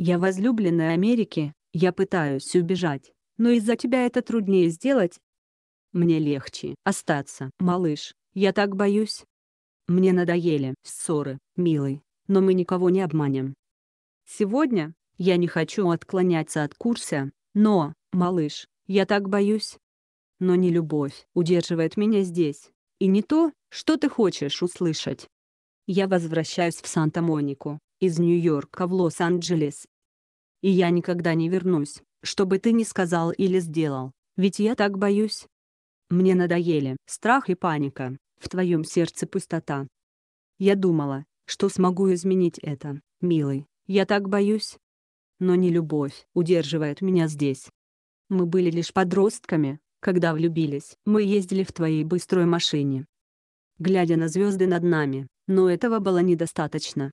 Я возлюбленная Америки, я пытаюсь убежать, но из-за тебя это труднее сделать. Мне легче остаться, малыш, я так боюсь. Мне надоели ссоры, милый, но мы никого не обманем. Сегодня, я не хочу отклоняться от курса, но, малыш, я так боюсь. Но не любовь удерживает меня здесь, и не то, что ты хочешь услышать. Я возвращаюсь в Санта-Монику, из Нью-Йорка в Лос-Анджелес. И я никогда не вернусь, что бы ты ни сказал или сделал, ведь я так боюсь. Мне надоели страх и паника, в твоем сердце пустота. Я думала, что смогу изменить это, милый, я так боюсь. Но не любовь удерживает меня здесь. Мы были лишь подростками, когда влюбились. Мы ездили в твоей быстрой машине. Глядя на звезды над нами, но этого было недостаточно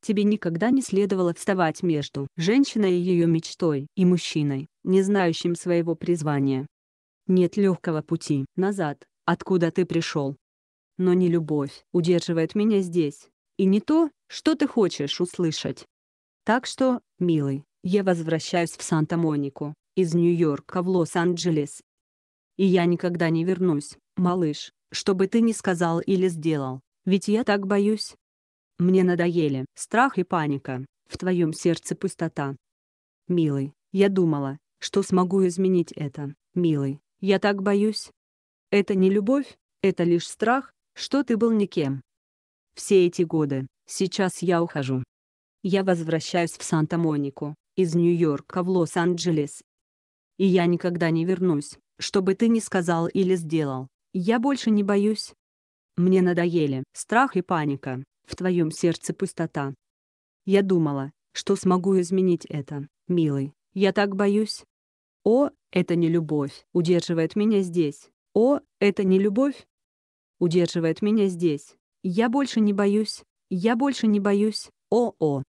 тебе никогда не следовало вставать между женщиной и ее мечтой и мужчиной, не знающим своего призвания. Нет легкого пути назад, откуда ты пришел. Но не любовь удерживает меня здесь, и не то, что ты хочешь услышать. Так что, милый, я возвращаюсь в Санта-Монику, из Нью-Йорка в Лос-Анджелес. И я никогда не вернусь, малыш, что бы ты ни сказал или сделал, ведь я так боюсь, мне надоели страх и паника, в твоем сердце пустота. Милый, я думала, что смогу изменить это, милый, я так боюсь. Это не любовь, это лишь страх, что ты был никем. Все эти годы, сейчас я ухожу. Я возвращаюсь в Санта-Монику, из Нью-Йорка в Лос-Анджелес. И я никогда не вернусь, что бы ты ни сказал или сделал, я больше не боюсь. Мне надоели страх и паника, в твоем сердце пустота. Я думала, что смогу изменить это, милый, я так боюсь. О, это не любовь, удерживает меня здесь. О, это не любовь, удерживает меня здесь. Я больше не боюсь, я больше не боюсь, о-о.